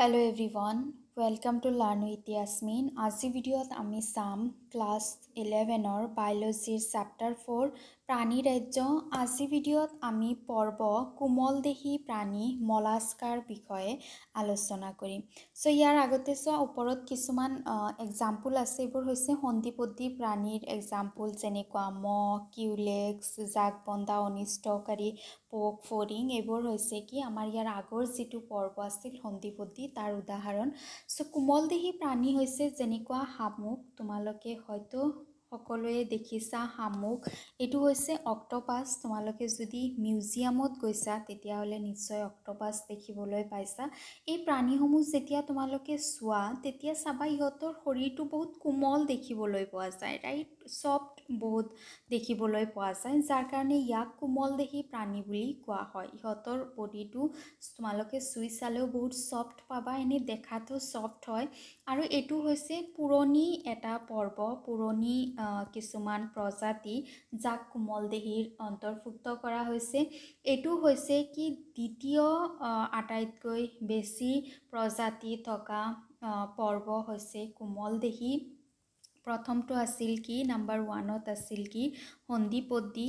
hello' everyone welcome to learn with Yasmin আজি ভিডিঅ'ত আমি চাম ক্লাছ ইলেভেনৰ বায়'লজিৰ চেপ্টাৰ ফ'ৰ প্ৰাণী ৰাজ্য আজি ভিডিঅ'ত আমি পৰ্ব কোমলদেহী প্ৰাণী মলাস্কাৰ বিষয়ে আলোচনা কৰিম চ' ইয়াৰ আগতে চোৱা ওপৰত কিছুমান এক্সাম্পল আছে এইবোৰ হৈছে সন্ধিপতি প্ৰাণীৰ এক্সাম্পল যেনেকুৱা মহ কিউলেক্স বন্দা অনিষ্টকাৰী পোক ফৰিং এইবোৰ হৈছে কি আমাৰ ইয়াৰ আগৰ যিটো পৰ্ব আছিল সন্ধিপতি তাৰ উদাহৰণ চ' কোমলদেহী প্ৰাণী হৈছে যেনেকুৱা শামুক তোমালোকে হয়তো সকলোৱে দেখিছা শামুক এইটো হৈছে অক্টোপাছ তোমালোকে যদি মিউজিয়ামত গৈছা তেতিয়াহ'লে নিশ্চয় অক্টোপাছ দেখিবলৈ পাইছা এই প্ৰাণীসমূহ যেতিয়া তোমালোকে চোৱা তেতিয়া চাবা ইহঁতৰ শৰীৰটো বহুত কোমল দেখিবলৈ পোৱা যায় ৰাইট চফ্ট বহুত দেখিবলৈ পোৱা যায় যাৰ কাৰণে ইয়াক কোমল দেহী প্ৰাণী বুলি কোৱা হয় ইহঁতৰ বডিটো তোমালোকে চুই চালেও বহুত চফ্ট পাবা এনে দেখাতো চফ্ট হয় আৰু এইটো হৈছে পুৰণি এটা পৰ্ব পুৰণি কিছুমান প্ৰজাতি যাক কোমল দেহীৰ অন্তৰ্ভুক্ত কৰা হৈছে এইটো হৈছে কি দ্বিতীয় আটাইতকৈ বেছি প্ৰজাতি থকা পৰ্ব হৈছে কোমল দেহী প্ৰথমটো আছিল কি নাম্বাৰ ওৱানত আছিল কি সন্ধিপতি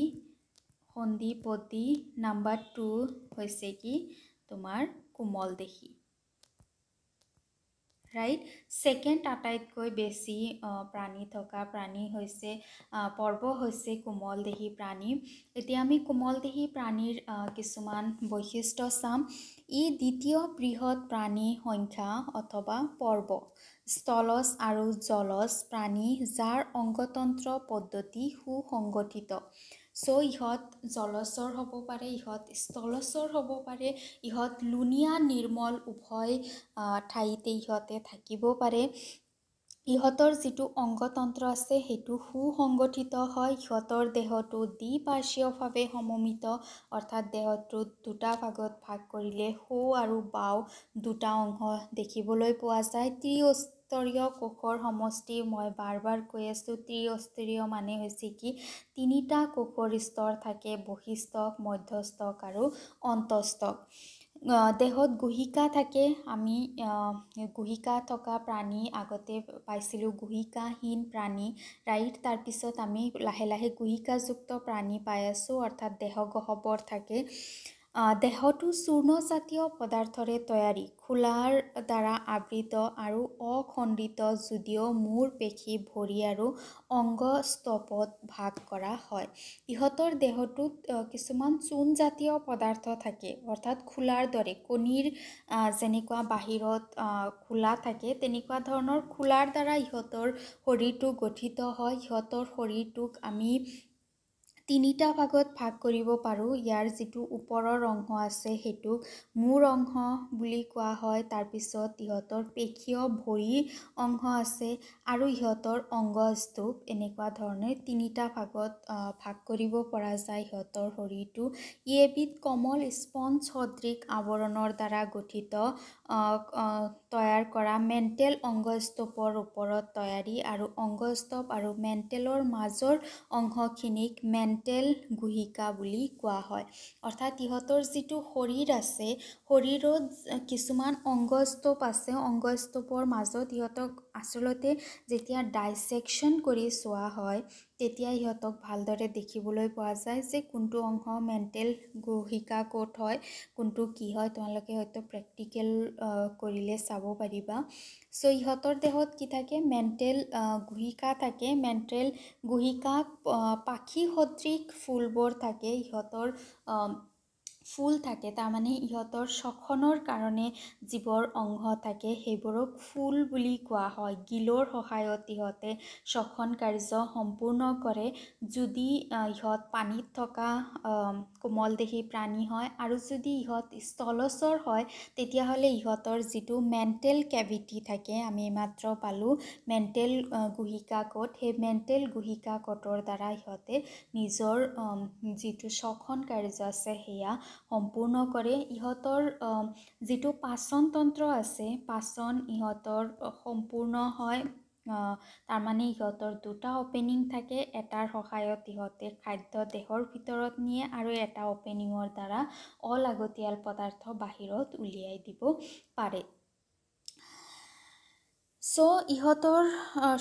সন্ধিপতি নাম্বাৰ টু হৈছে কি তোমাৰ কোমল দেশী ৰাইট ছেকেণ্ড আটাইতকৈ বেছি প্ৰাণী থকা প্ৰাণী হৈছে পৰ্ব হৈছে কোমলদেহী প্ৰাণী এতিয়া আমি কোমলদেহী প্ৰাণীৰ কিছুমান বৈশিষ্ট্য চাম ই দ্বিতীয় বৃহৎ প্ৰাণী সংখ্যা অথবা পৰ্ব স্থলজ আৰু জলজ প্ৰাণী যাৰ অংগতন্ত্ৰ পদ্ধতি সুসংগঠিত চ' ইহঁত জলচৰ হ'ব পাৰে ইহঁত স্থলচৰ হ'ব পাৰে ইহঁত লুণীয়া নিৰ্মল উভয় ঠাইতে ইহঁতে থাকিব পাৰে ইহঁতৰ যিটো অংগতন্ত্ৰ আছে সেইটো সু সংগঠিত হয় সিহঁতৰ দেহটো দ্বিপাৰ্শ্বীয়ভাৱে সমমিত অৰ্থাৎ দেহটোত দুটা ভাগত ভাগ কৰিলে সৌ আৰু বাও দুটা অংশ দেখিবলৈ পোৱা যায় ত্ৰিঅ ত্ৰিস্তৰীয় কোষৰ সমষ্টি মই বাৰ বাৰ কৈ আছোঁ ত্ৰিস্তৰীয় মানে হৈছে কি তিনিটা কোষৰ স্তৰ থাকে বহিঃস্তক মধ্যস্তক আৰু অন্তস্তক দেহত গুহিকা থাকে আমি গুহিকা থকা প্ৰাণী আগতে পাইছিলোঁ গুহিকাহীন প্ৰাণী ৰাইট তাৰপিছত আমি লাহে লাহে গুহিকাযুক্ত প্ৰাণী পাই আছোঁ অৰ্থাৎ দেহ গহবৰ থাকে দেহটো চূৰ্ণজাতীয় পদাৰ্থৰে তৈয়াৰী খোলাৰ দ্বাৰা আবৃত আৰু অখণ্ডিত যদিও মূৰ পেশী ভৰি আৰু অংগ স্তপত ভাগ কৰা হয় ইহঁতৰ দেহটোত কিছুমান চূণজাতীয় পদাৰ্থ থাকে অৰ্থাৎ খোলাৰ দৰে কণীৰ যেনেকুৱা বাহিৰত খোলা থাকে তেনেকুৱা ধৰণৰ খোলাৰ দ্বাৰা ইহঁতৰ শৰীৰটো গঠিত হয় সিহঁতৰ শৰীৰটোক আমি তিনিটা ভাগত ভাগ কৰিব পাৰোঁ ইয়াৰ যিটো ওপৰৰ অংশ আছে সেইটোক মূৰ অংশ বুলি কোৱা হয় তাৰপিছত ইহঁতৰ পেশীয় ভৰি অংশ আছে আৰু ইহঁতৰ অংগস্তূপ এনেকুৱা ধৰণে তিনিটা ভাগত ভাগ কৰিব পৰা যায় সিহঁতৰ শৰীৰটো ই এবিধ কমল স্পঞ্জ সদৃশ আৱৰণৰ দ্বাৰা গঠিত তৈয়াৰ কৰা মেণ্টেল অংগস্তপৰ ওপৰত তৈয়াৰী আৰু অংগস্তপ আৰু মেণ্টেলৰ মাজৰ অংশখিনিক মেণ্টেল গুহিকা বুলি কোৱা হয় অৰ্থাৎ ইহঁতৰ যিটো শৰীৰ আছে শৰীৰত কিছুমান অংগস্তপ আছে অংগস্তপৰ মাজত ইহঁতক আচলতে যেতিয়া ডাইচেকশ্যন কৰি চোৱা হয় তেতিয়া সিহঁতক ভালদৰে দেখিবলৈ পোৱা যায় যে কোনটো অংশ মেণ্টেল গ্ৰহিকা ক'ত হয় কোনটো কি হয় তোমালোকে হয়তো প্ৰেক্টিকেল কৰিলে চাব পাৰিবা চ' ইহঁতৰ দেহত কি থাকে মেণ্টেল গুহিকা থাকে মেণ্টেল গুহিকাক পাখি সদৃশ ফুলবোৰ থাকে ইহঁতৰ ফুল থাকে তাৰমানে ইহঁতৰ চখনৰ কাৰণে যিবোৰ অংশ থাকে সেইবোৰক ফুল বুলি কোৱা হয় গিলৰ সহায়ত ইহঁতে চখন কাৰ্য সম্পূৰ্ণ কৰে যদি ইহঁত পানীত থকা কোমলদেহী প্ৰাণী হয় আৰু যদি ইহঁত স্থলচৰ হয় তেতিয়াহ'লে ইহঁতৰ যিটো মেণ্টেল কেভিটি থাকে আমি এইমাত্ৰ পালোঁ মেণ্টেল গুহিকা কট সেই মেণ্টেল গুহিকা কটৰ দ্বাৰা ইহঁতে নিজৰ যিটো শখন কাৰ্য আছে সেয়া সম্পূৰ্ণ কৰে ইহঁতৰ যিটো পাচনতন্ত্ৰ আছে পাচন ইহঁতৰ সম্পূৰ্ণ হয় তাৰমানে সিহঁতৰ দুটা অ'পেনিং থাকে এটাৰ সহায়ত সিহঁতে খাদ্য দেহৰ ভিতৰত নিয়ে আৰু এটা অ'পেনিঙৰ দ্বাৰা অলাগতিয়াল পদাৰ্থ বাহিৰত উলিয়াই দিব পাৰে চ' ইহঁতৰ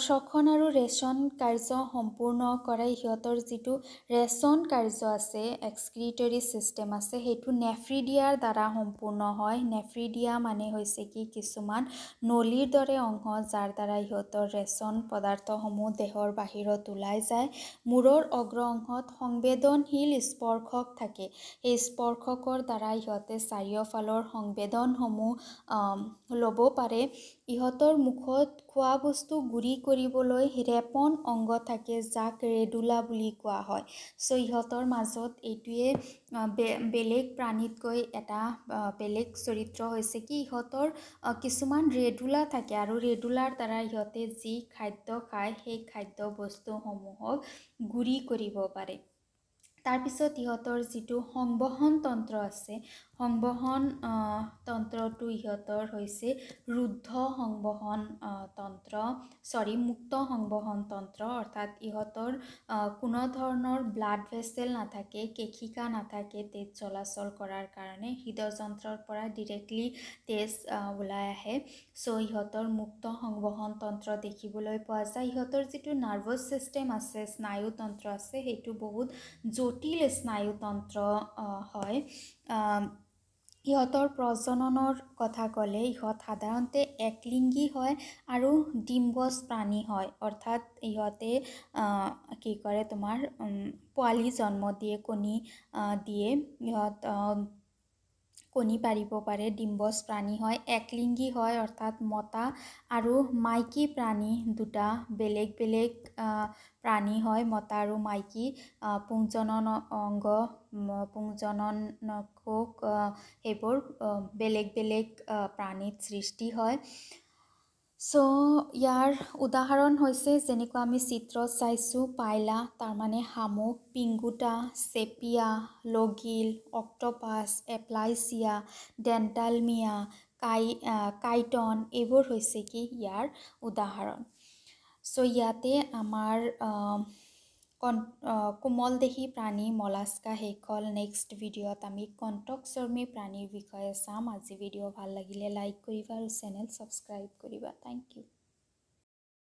শ্বখন আৰু ৰেচন কাৰ্য সম্পূৰ্ণ কৰাই সিহঁতৰ যিটো ৰেচন কাৰ্য আছে এক্সক্ৰিটৰী ছিষ্টেম আছে সেইটো নেফ্ৰিডিয়াৰ দ্বাৰা সম্পূৰ্ণ হয় নেফ্ৰিডিয়া মানে হৈছে কি কিছুমান নলীৰ দৰে অংশ যাৰ দ্বাৰা সিহঁতৰ ৰেচন পদাৰ্থসমূহ দেহৰ বাহিৰত ওলাই যায় মূৰৰ অগ্ৰ অংশত সংবেদনশীল স্পৰ্শক থাকে সেই স্পৰ্শকৰ দ্বাৰা সিহঁতে চাৰিওফালৰ সংবেদনসমূহ ল'ব পাৰে ইহঁতৰ মুখত লগত খোৱা বস্তু গুৰি কৰিবলৈ ৰেপন অংগ থাকে যাক ৰেডুলা বুলি কোৱা হয় চ' ইহঁতৰ মাজত এইটোৱে বেলেগ প্ৰাণীতকৈ এটা বেলেগ চৰিত্ৰ হৈছে কি ইহঁতৰ কিছুমান ৰেডুলা থাকে আৰু ৰেডুলাৰ দ্বাৰা ইহঁতে যি খাদ্য খায় সেই খাদ্য বস্তুসমূহক গুৰি কৰিব পাৰে তাৰপিছত ইহঁতৰ যিটো সংবহন তন্ত্ৰ আছে সংবহন তন্ত্ৰটো ইহঁতৰ হৈছে ৰুদ্ধ সংবহন তন্ত্ৰ চৰি মুক্ত সংবহন তন্ত্ৰ অৰ্থাৎ ইহঁতৰ কোনো ধৰণৰ ব্লাড ভেচেল নাথাকে কেশিকা নাথাকে তেজ চলাচল কৰাৰ কাৰণে হৃদযন্ত্ৰৰ পৰা ডিৰেক্টলি তেজ ওলাই আহে চ' ইহঁতৰ মুক্ত সংবহন তন্ত্ৰ দেখিবলৈ পোৱা যায় ইহঁতৰ যিটো নাৰ্ভাছ ছিষ্টেম আছে স্নায়ুতন্ত্ৰ আছে সেইটো বহুত জটিল স্নায়ুতন্ত্ৰ হয় ইহঁতৰ প্ৰজননৰ কথা ক'লে ইহঁত সাধাৰণতে একলিংগী হয় আৰু ডিম্বজ প্ৰাণী হয় অৰ্থাৎ ইহঁতে কি কৰে তোমাৰ পোৱালি জন্ম দিয়ে কণী দিয়ে ইহঁত কণী পাৰিব পাৰে ডিম্বজ প্ৰাণী হয় একলিংগী হয় অৰ্থাৎ মতা আৰু মাইকী প্ৰাণী দুটা বেলেগ বেলেগ প্ৰাণী হয় মতা আৰু মাইকী পুংজনন অংগ পুংজনন সেইবোৰ বেলেগ বেলেগ প্ৰাণীত সৃষ্টি হয় চ' ইয়াৰ উদাহৰণ হৈছে যেনেকুৱা আমি চিত্ৰ চাইছোঁ পাইলা তাৰমানে শামুক পিংগুটা চেপিয়া লগিল অক্টোপাছ এপ্লাইচিয়া ডেণ্টালমিয়া কাই কাইটন এইবোৰ হৈছে কি ইয়াৰ উদাহৰণ চ' ইয়াতে আমাৰ কণ কোমল দেহী প্ৰাণী মলাস্কা শেষ হ'ল নেক্সট ভিডিঅ'ত আমি কণ্টকচৰ্মী প্ৰাণীৰ বিষয়ে চাম আজি ভিডিঅ' ভাল লাগিলে লাইক কৰিবা আৰু চেনেল ছাবস্ক্ৰাইব কৰিবা থেংক ইউ